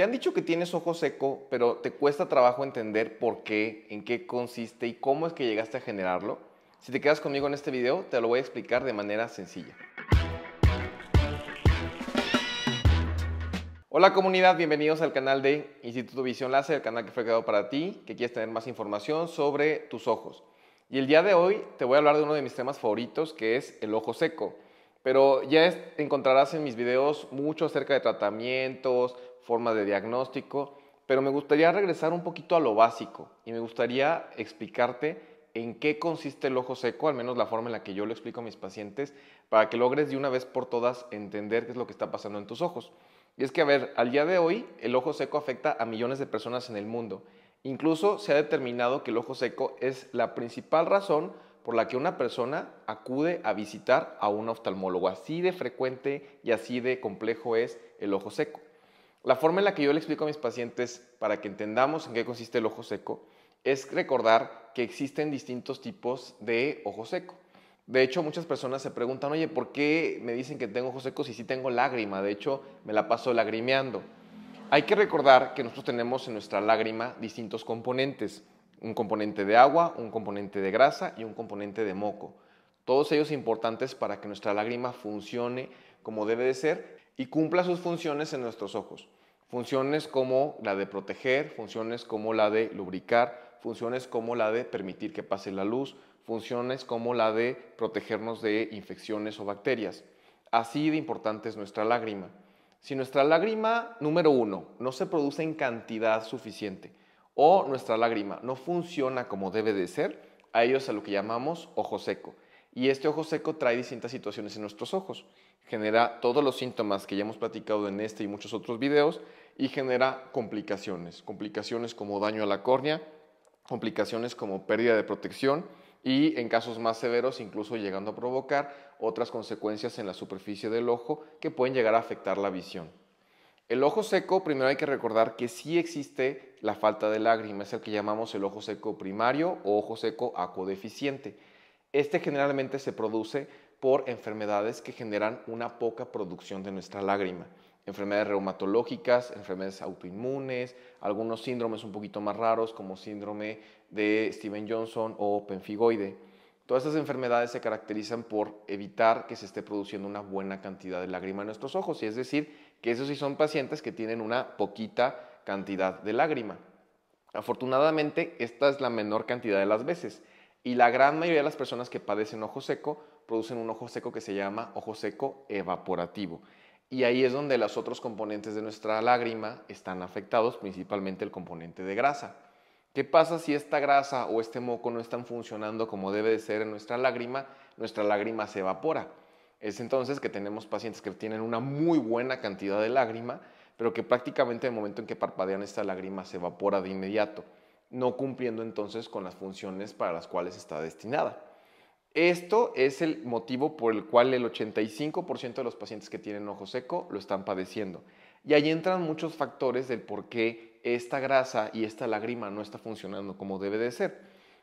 Te han dicho que tienes ojo seco, pero te cuesta trabajo entender por qué, en qué consiste y cómo es que llegaste a generarlo. Si te quedas conmigo en este video, te lo voy a explicar de manera sencilla. Hola comunidad, bienvenidos al canal de Instituto Visión Láser, el canal que fue creado para ti, que quieres tener más información sobre tus ojos. Y el día de hoy te voy a hablar de uno de mis temas favoritos, que es el ojo seco. Pero ya encontrarás en mis videos mucho acerca de tratamientos, formas de diagnóstico, pero me gustaría regresar un poquito a lo básico y me gustaría explicarte en qué consiste el ojo seco, al menos la forma en la que yo lo explico a mis pacientes, para que logres de una vez por todas entender qué es lo que está pasando en tus ojos. Y es que, a ver, al día de hoy el ojo seco afecta a millones de personas en el mundo. Incluso se ha determinado que el ojo seco es la principal razón por la que una persona acude a visitar a un oftalmólogo. Así de frecuente y así de complejo es el ojo seco. La forma en la que yo le explico a mis pacientes para que entendamos en qué consiste el ojo seco es recordar que existen distintos tipos de ojo seco. De hecho, muchas personas se preguntan, oye, ¿por qué me dicen que tengo ojo seco si sí tengo lágrima? De hecho, me la paso lagrimeando. Hay que recordar que nosotros tenemos en nuestra lágrima distintos componentes un componente de agua, un componente de grasa y un componente de moco. Todos ellos importantes para que nuestra lágrima funcione como debe de ser y cumpla sus funciones en nuestros ojos. Funciones como la de proteger, funciones como la de lubricar, funciones como la de permitir que pase la luz, funciones como la de protegernos de infecciones o bacterias. Así de importante es nuestra lágrima. Si nuestra lágrima número uno no se produce en cantidad suficiente, o nuestra lágrima no funciona como debe de ser, a ellos a lo que llamamos ojo seco. Y este ojo seco trae distintas situaciones en nuestros ojos. Genera todos los síntomas que ya hemos platicado en este y muchos otros videos y genera complicaciones. Complicaciones como daño a la córnea, complicaciones como pérdida de protección y en casos más severos incluso llegando a provocar otras consecuencias en la superficie del ojo que pueden llegar a afectar la visión. El ojo seco, primero hay que recordar que sí existe la falta de lágrima, es el que llamamos el ojo seco primario o ojo seco acodeficiente. Este generalmente se produce por enfermedades que generan una poca producción de nuestra lágrima. Enfermedades reumatológicas, enfermedades autoinmunes, algunos síndromes un poquito más raros como síndrome de Steven Johnson o penfigoide. Todas estas enfermedades se caracterizan por evitar que se esté produciendo una buena cantidad de lágrima en nuestros ojos, y es decir, que esos sí son pacientes que tienen una poquita cantidad de lágrima. Afortunadamente, esta es la menor cantidad de las veces y la gran mayoría de las personas que padecen ojo seco producen un ojo seco que se llama ojo seco evaporativo. Y ahí es donde los otros componentes de nuestra lágrima están afectados, principalmente el componente de grasa. ¿Qué pasa si esta grasa o este moco no están funcionando como debe de ser en nuestra lágrima? Nuestra lágrima se evapora es entonces que tenemos pacientes que tienen una muy buena cantidad de lágrima, pero que prácticamente en el momento en que parpadean esta lágrima se evapora de inmediato, no cumpliendo entonces con las funciones para las cuales está destinada. Esto es el motivo por el cual el 85% de los pacientes que tienen ojo seco lo están padeciendo. Y ahí entran muchos factores del por qué esta grasa y esta lágrima no está funcionando como debe de ser.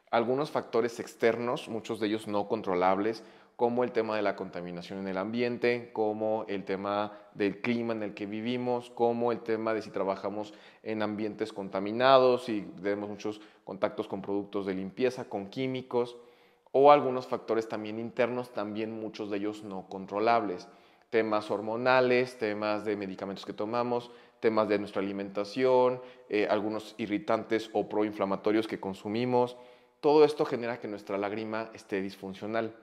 Algunos factores externos, muchos de ellos no controlables, como el tema de la contaminación en el ambiente, como el tema del clima en el que vivimos, como el tema de si trabajamos en ambientes contaminados y tenemos muchos contactos con productos de limpieza, con químicos o algunos factores también internos, también muchos de ellos no controlables. Temas hormonales, temas de medicamentos que tomamos, temas de nuestra alimentación, eh, algunos irritantes o proinflamatorios que consumimos. Todo esto genera que nuestra lágrima esté disfuncional.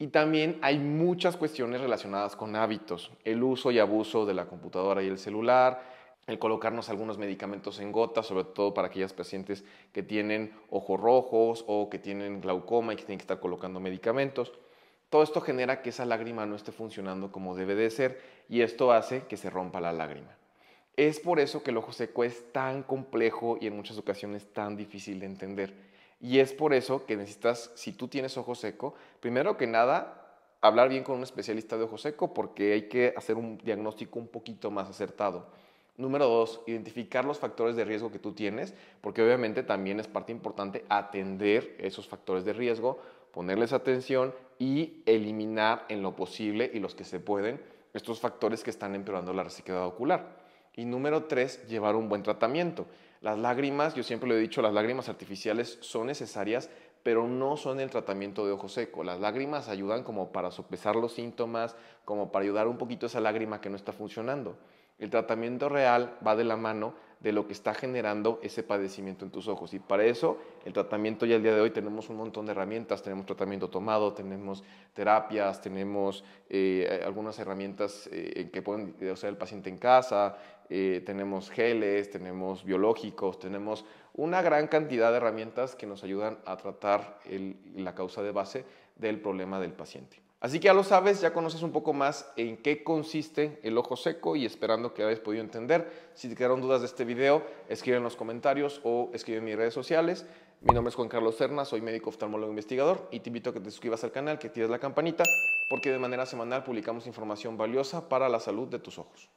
Y también hay muchas cuestiones relacionadas con hábitos, el uso y abuso de la computadora y el celular, el colocarnos algunos medicamentos en gotas, sobre todo para aquellas pacientes que tienen ojos rojos o que tienen glaucoma y que tienen que estar colocando medicamentos. Todo esto genera que esa lágrima no esté funcionando como debe de ser y esto hace que se rompa la lágrima. Es por eso que el ojo seco es tan complejo y en muchas ocasiones tan difícil de entender y es por eso que necesitas, si tú tienes ojo seco, primero que nada, hablar bien con un especialista de ojo seco porque hay que hacer un diagnóstico un poquito más acertado. Número dos, identificar los factores de riesgo que tú tienes, porque obviamente también es parte importante atender esos factores de riesgo, ponerles atención y eliminar en lo posible y los que se pueden estos factores que están empeorando la resequedad ocular. Y número tres, llevar un buen tratamiento. Las lágrimas, yo siempre lo he dicho, las lágrimas artificiales son necesarias, pero no son el tratamiento de ojo seco. Las lágrimas ayudan como para sopesar los síntomas, como para ayudar un poquito a esa lágrima que no está funcionando. El tratamiento real va de la mano de lo que está generando ese padecimiento en tus ojos. Y para eso, el tratamiento ya el día de hoy tenemos un montón de herramientas, tenemos tratamiento tomado, tenemos terapias, tenemos eh, algunas herramientas eh, en que pueden usar eh, el paciente en casa, tenemos geles, tenemos biológicos, tenemos una gran cantidad de herramientas que nos ayudan a tratar la causa de base del problema del paciente. Así que ya lo sabes, ya conoces un poco más en qué consiste el ojo seco y esperando que hayas podido entender. Si te quedaron dudas de este video, escribe en los comentarios o escribe en mis redes sociales. Mi nombre es Juan Carlos Cerna, soy médico oftalmólogo investigador y te invito a que te suscribas al canal, que tires la campanita, porque de manera semanal publicamos información valiosa para la salud de tus ojos.